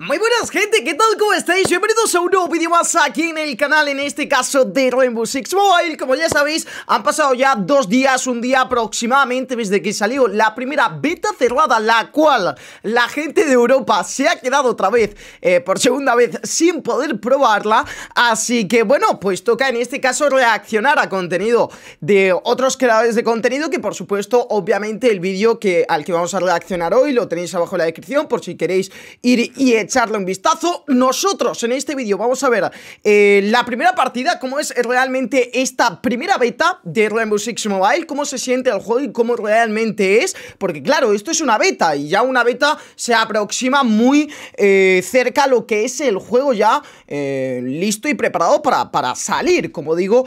Muy buenas gente, ¿qué tal? ¿Cómo estáis? Bienvenidos a un nuevo vídeo más aquí en el canal, en este caso de Rainbow Six Mobile Como ya sabéis, han pasado ya dos días, un día aproximadamente desde que salió la primera beta cerrada La cual la gente de Europa se ha quedado otra vez, eh, por segunda vez, sin poder probarla Así que bueno, pues toca en este caso reaccionar a contenido de otros creadores de contenido Que por supuesto, obviamente el vídeo que, al que vamos a reaccionar hoy lo tenéis abajo en la descripción por si queréis ir y echarle un vistazo. Nosotros en este vídeo vamos a ver eh, la primera partida, cómo es realmente esta primera beta de Rainbow Six Mobile, cómo se siente el juego y cómo realmente es, porque claro, esto es una beta y ya una beta se aproxima muy eh, cerca lo que es el juego ya eh, listo y preparado para, para salir, como digo,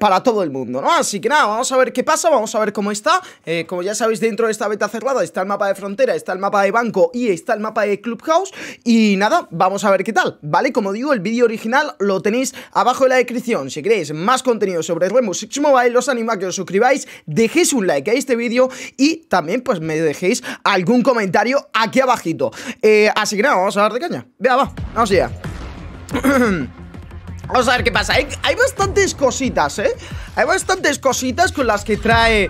para todo el mundo, ¿no? Así que nada, vamos a ver qué pasa, vamos a ver cómo está. como ya sabéis, dentro de esta beta cerrada está el mapa de frontera, está el mapa de banco y está el mapa de clubhouse y nada, vamos a ver qué tal, ¿vale? Como digo, el vídeo original lo tenéis abajo en la descripción. Si queréis más contenido sobre Rainbow Six Mobile, os animo a que os suscribáis, dejéis un like a este vídeo y también pues me dejéis algún comentario aquí abajito. Eh, así que nada, vamos a dar de caña. Vea, va, vamos ya Vamos a ver qué pasa. Hay, bastantes cositas, ¿eh? Hay bastantes cositas con las que trae...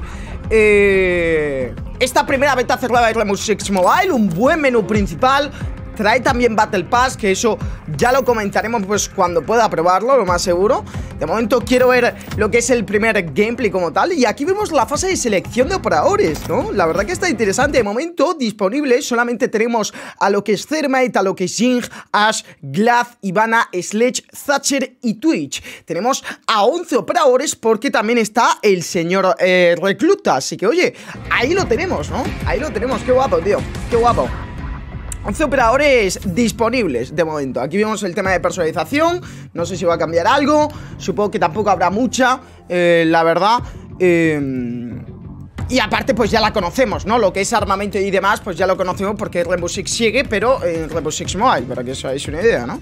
Eh, esta primera beta cerrada de Remus Six Mobile, un buen menú principal, Trae también Battle Pass, que eso ya lo comentaremos pues cuando pueda probarlo, lo más seguro. De momento quiero ver lo que es el primer gameplay como tal. Y aquí vemos la fase de selección de operadores, ¿no? La verdad que está interesante. De momento disponible solamente tenemos a lo que es Thermite, a lo que es Jing, Ash, Glad, Ivana, Sledge, Thatcher y Twitch. Tenemos a 11 operadores porque también está el señor eh, Recluta. Así que, oye, ahí lo tenemos, ¿no? Ahí lo tenemos. Qué guapo, tío. Qué guapo. 11 operadores disponibles de momento. Aquí vemos el tema de personalización. No sé si va a cambiar algo. Supongo que tampoco habrá mucha, eh, la verdad. Eh, y aparte, pues ya la conocemos, ¿no? Lo que es armamento y demás, pues ya lo conocemos porque Rainbow Six sigue, pero en Rainbow Six Mobile, para que os hagáis una idea, ¿no?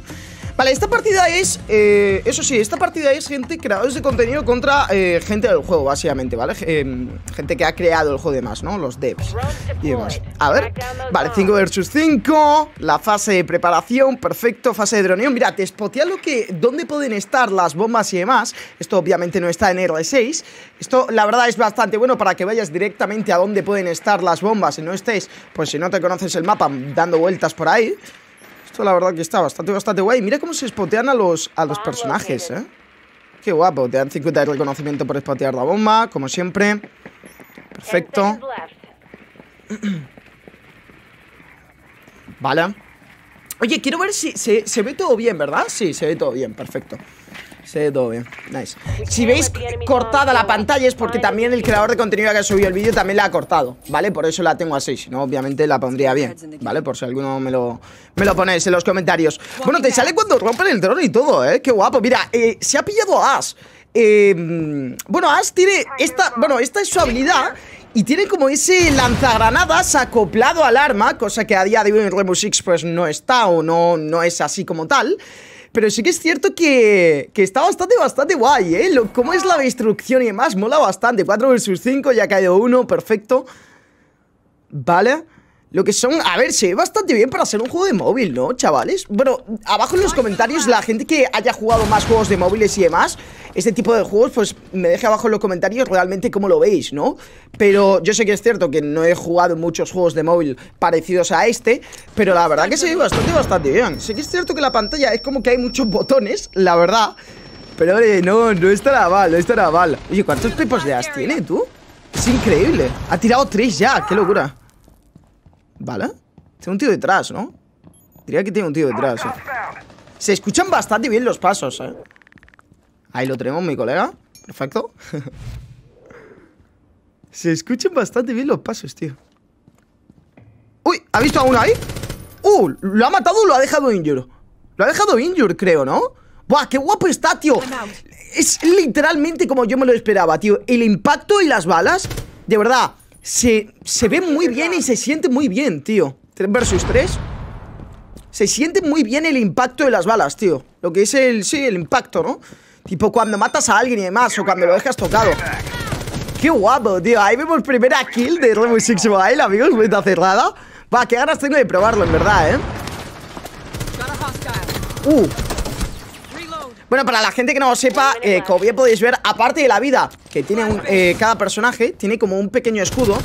Vale, esta partida es, eh, eso sí, esta partida es gente, creadores de contenido contra eh, gente del juego, básicamente, ¿vale? Em, gente que ha creado el juego de más, ¿no? Los devs y demás. A ver, vale, 5 versus 5, la fase de preparación, perfecto, fase de droneo. Mira, te spotea lo que, dónde pueden estar las bombas y demás. Esto obviamente no está en R6. Esto, la verdad, es bastante bueno para que vayas directamente a dónde pueden estar las bombas y no estés, pues si no te conoces el mapa, dando vueltas por ahí. Esto la verdad que está bastante, bastante guay. Mira cómo se spotean a los, a los personajes, ¿eh? Qué guapo, te dan 50 de reconocimiento por spotear la bomba, como siempre. Perfecto. Vale. Oye, quiero ver si se, se ve todo bien, ¿verdad? Sí, se ve todo bien, perfecto. Se ve todo bien. Nice. Si veis cortada la pantalla es porque también el creador de contenido que ha subido el vídeo también la ha cortado, ¿vale? Por eso la tengo así, si no, obviamente la pondría bien, ¿vale? Por si alguno me lo, me lo ponéis en los comentarios. Bueno, te sale cuando rompen el dron y todo, ¿eh? Qué guapo. Mira, eh, se ha pillado a Ash. Em, bueno, Ash tiene esta... Bueno, esta es su habilidad y tiene como ese lanzagranadas acoplado al arma, cosa que a día de hoy en Rainbow Six pues no está o no, no es así como tal. Pero sí que es cierto que, que está bastante, bastante guay, ¿eh? cómo es la destrucción y demás, mola bastante. 4 versus 5, ya ha caído uno, perfecto. Vale. Lo que son, a ver, se ve bastante bien para hacer un juego de móvil, ¿no, chavales? Bueno, abajo en los comentarios la gente que haya jugado más juegos de móviles y demás este tipo de juegos, pues me deje abajo en los comentarios realmente cómo lo veis, ¿no? Pero yo sé que es cierto que no he jugado muchos juegos de móvil parecidos a este, pero la verdad que se ve bastante, bastante bien. Sé que es cierto que la pantalla es como que hay muchos botones, la verdad. Pero oye, no, no estará mal, no estará mal. Oye, ¿cuántos tipos de as tiene tú? Es increíble. Ha tirado tres ya, qué locura. ¿Vale? Tiene un tío detrás, ¿no? Diría que tiene un tío detrás. Se escuchan bastante bien los pasos, ¿eh? Ahí lo tenemos, mi colega. Perfecto. Se escuchan bastante bien los pasos, tío. ¡Uy! ¿Ha visto a uno ahí? ¡Uh! Lo ha matado o lo ha dejado injured? Lo ha dejado injured, creo, ¿no? ¡Buah, qué guapo está, tío! Es literalmente como yo me lo esperaba, tío. El impacto y las balas, de verdad, se, se ve muy bien y se siente muy bien, tío. 3 versus 3. Se siente muy bien el impacto de las balas, tío. Lo que es el, sí, el impacto, ¿no? Tipo cuando matas a alguien y demás, o cuando lo dejas tocado. ¡Qué guapo, tío! Ahí vemos primera kill de Rainbow Six amigos, vuelta cerrada. Va, qué ganas tengo de probarlo, en verdad, ¿eh? ¡Uh! Bueno, para la gente que no lo sepa, eh, como bien podéis ver, aparte de la vida que tiene un, eh, cada personaje, tiene como un pequeño escudo.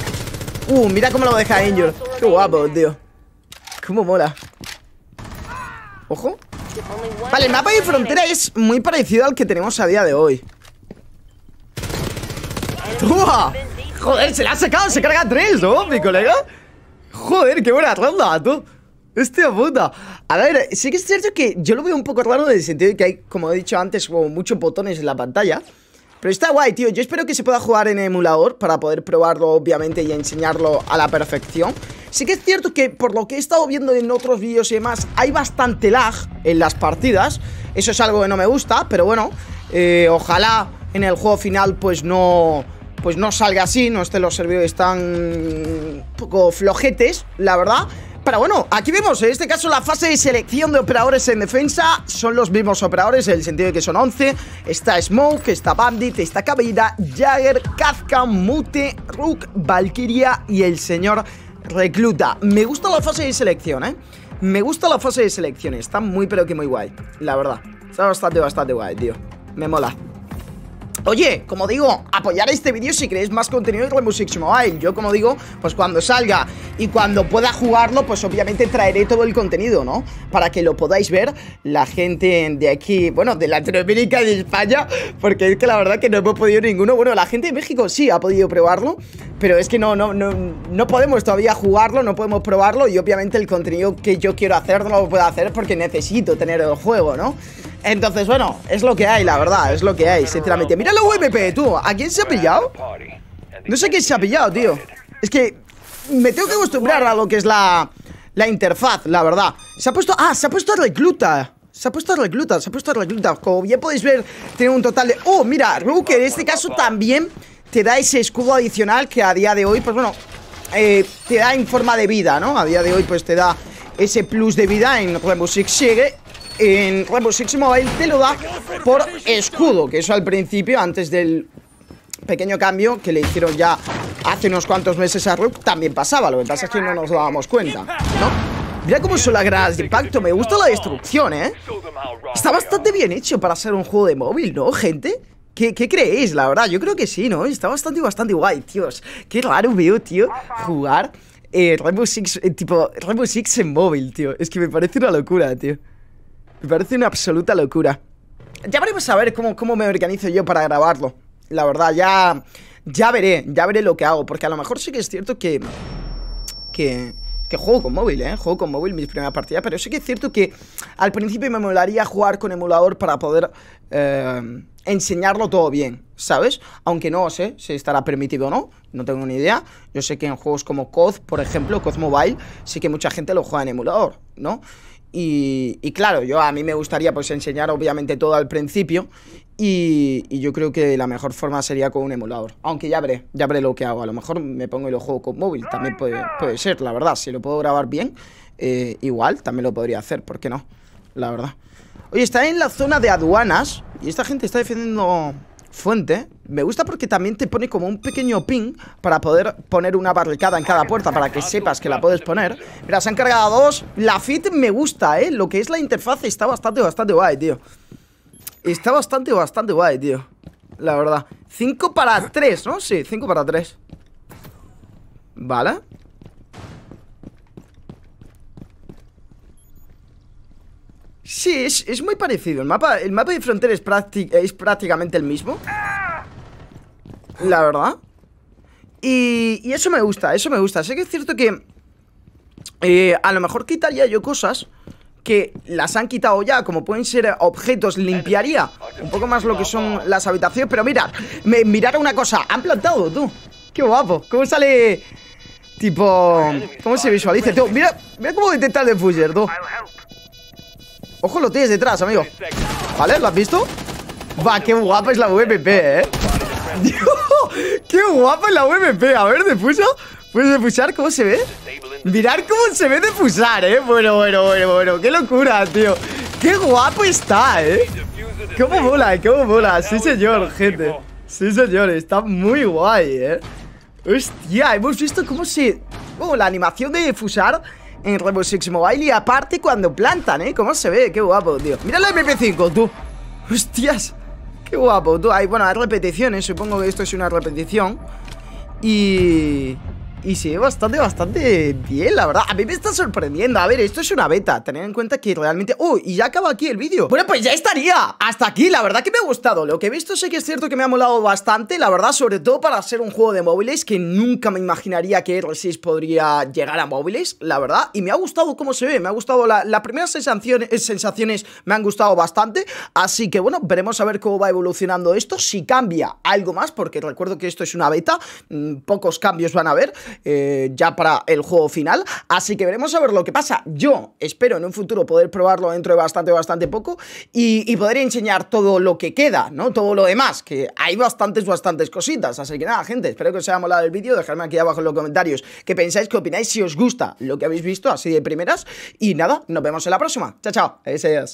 Uh, mira cómo lo deja Angel. Qué guapo, tío. Cómo mola. Ojo. Vale, el mapa de frontera es muy parecido al que tenemos a día de hoy. Joder, se la ha sacado, se carga tres, ¿no, mi colega? Joder, qué buena ronda, tú. Hostia puta. A ver, sí que es cierto que yo lo veo un poco raro en el sentido de que hay, como he dicho antes, como muchos botones en la pantalla. Pero está guay, tío. Yo espero que se pueda jugar en emulador para poder probarlo, obviamente, y enseñarlo a la perfección. Sí que es cierto que por lo que he estado viendo en otros vídeos y demás, hay bastante lag en las partidas. Eso es algo que no me gusta, pero bueno, eh, ojalá en el juego final pues no pues no salga así, no estén los servidores tan poco flojetes, la verdad. Pero bueno, aquí vemos en este caso la fase de selección de operadores en defensa Son los mismos operadores en el sentido de que son 11 Está Smoke, está Bandit, está Cabellida, Jagger, Kazka, Mute, Rook, Valkyria y el señor Recluta. Me gusta la fase de selección, ¿eh? Me gusta la fase de selección. Está muy pero que muy guay, la verdad. Está bastante, bastante guay, tío. Me mola. Oye, como digo, apoyar este vídeo si queréis más contenido de Rainbow Mobile Yo como digo, pues cuando salga y cuando pueda jugarlo, pues obviamente traeré todo el contenido, ¿no? Para que lo podáis ver la gente de aquí, bueno, de Latinoamérica, de España Porque es que la verdad que no hemos podido ninguno Bueno, la gente de México sí ha podido probarlo Pero es que no, no, no, no podemos todavía jugarlo, no podemos probarlo Y obviamente el contenido que yo quiero hacer no lo puedo hacer porque necesito tener el juego, ¿no? Entonces, bueno, es lo que hay, la verdad, es lo que hay, sinceramente. Mira la UMP, tú, ¿a quién se ha pillado? No sé quién se ha pillado, tío. Es que me tengo que acostumbrar a lo que es la, interfaz, la verdad. Se ha puesto... Ah, se ha puesto recluta. Se ha puesto recluta, se ha puesto recluta. Como bien podéis ver, tiene un total de... Oh, mira, que en este caso también te da ese escudo adicional que a día de hoy, pues bueno, eh, te da en forma de vida, ¿no? A día de hoy, pues te da ese plus de vida en Rainbow Six Siege en Rainbow Six Mobile te lo da por escudo, que eso al principio, antes del pequeño cambio que le hicieron ya hace unos cuantos meses a Rook, también pasaba, lo que pasa es que no nos dábamos cuenta, ¿no? Mira cómo son las gradas de impacto, me gusta la destrucción, ¿eh? Está bastante bien hecho para ser un juego de móvil, ¿no, gente? ¿Qué, creéis? La verdad, yo creo que sí, ¿no? Está bastante, bastante guay, tíos. Qué raro veo, tío, jugar eh, Rainbow Six, eh, tipo, Rainbow Six en móvil, tío. Es que me parece una locura, tío. Me parece una absoluta locura. Ya veremos a ver cómo, me organizo yo para grabarlo. La verdad, ya... Ya veré, ya veré lo que hago. Porque a lo mejor sí que es cierto que... Que juego con móvil, ¿eh? Juego con móvil mis primeras partidas, pero sí que es cierto que al principio me molaría jugar con emulador para poder eh, enseñarlo todo bien, ¿sabes? Aunque no sé si estará permitido o no, no tengo ni idea. Yo sé que en juegos como COD, por ejemplo, COD Mobile, sí que mucha gente lo juega en emulador, ¿no? Y, claro, yo a mí me gustaría pues enseñar obviamente todo al principio y, yo creo que la mejor forma sería con un emulador. Aunque ya veré, ya veré lo que hago. A lo mejor me pongo el juego con móvil, también puede, ser, la verdad. Si lo puedo grabar bien, eh, igual también lo podría hacer, ¿por qué no? La verdad. Oye, está en la zona de aduanas y esta gente está defendiendo fuente. Me gusta porque también te pone como un pequeño pin para poder poner una barricada en cada puerta para que sepas que la puedes poner. Mira, se han cargado dos. La fit me gusta, ¿eh? Lo que es la interfaz está bastante, bastante guay, tío. Está bastante, bastante guay, tío. La verdad. 5 para 3, ¿no? Sí, 5 para 3. Vale. Sí, es, muy parecido. El mapa, el mapa de fronteras es, es prácticamente el mismo. La verdad. Y, y, eso me gusta, eso me gusta. Sé que es cierto que eh, a lo mejor quitaría yo cosas que las han quitado ya, como pueden ser objetos, limpiaría un poco más lo que son las habitaciones. Pero mirad, me, mirad una cosa, han plantado, tú. Qué guapo, cómo sale... Tipo... ¿Cómo se visualiza? mira, mira cómo detecta el defuser, tú. Ojo, lo tienes detrás, amigo. ¿Vale? ¿Lo has visto? Va, qué guapa es la VPP, ¿eh? Dios, qué guapa es la VPP! A ver, de ¿Puedes Pues de ¿cómo se ve? Mirar cómo se ve defusar, ¿eh? Bueno, bueno, bueno, bueno. Qué locura, tío. Qué guapo está, ¿eh? Cómo mola, cómo mola. Sí, señor, gente. Sí, señor. Está muy guay, ¿eh? Hostia, hemos visto cómo se... ¡Oh, la animación de defusar! en Rainbow Six Mobile Y aparte cuando plantan, ¿eh? Cómo se ve, qué guapo, tío Mira el MP5, tú Hostias, qué guapo, tú bueno, hay repeticiones, supongo que esto es una repetición Y... Y se ve bastante, bastante bien, la verdad A mí me está sorprendiendo A ver, esto es una beta Tener en cuenta que realmente... ¡Uy! Y ya acaba aquí el vídeo Bueno, pues ya estaría Hasta aquí, la verdad que me ha gustado Lo que he visto sé que es cierto que me ha molado bastante La verdad, sobre todo para ser un juego de móviles Que nunca me imaginaría que R6 podría llegar a móviles La verdad Y me ha gustado cómo se ve Me ha gustado... La, las primeras sensaciones, eh, sensaciones me han gustado bastante Así que, bueno, veremos a ver cómo va evolucionando esto Si cambia algo más Porque recuerdo que esto es una beta mm, Pocos cambios van a haber eh, ya para el juego final. Así que veremos a ver lo que pasa. Yo espero en un futuro poder probarlo dentro de bastante, bastante poco y, poder enseñar todo lo que queda, ¿no? Todo lo demás, que hay bastantes, bastantes cositas. Así que nada, gente, espero que os haya molado el vídeo. Dejadme aquí abajo en los comentarios qué pensáis, qué opináis, si os gusta lo que habéis visto así de primeras. Y nada, nos vemos en la próxima. Chao, chao. Adiós.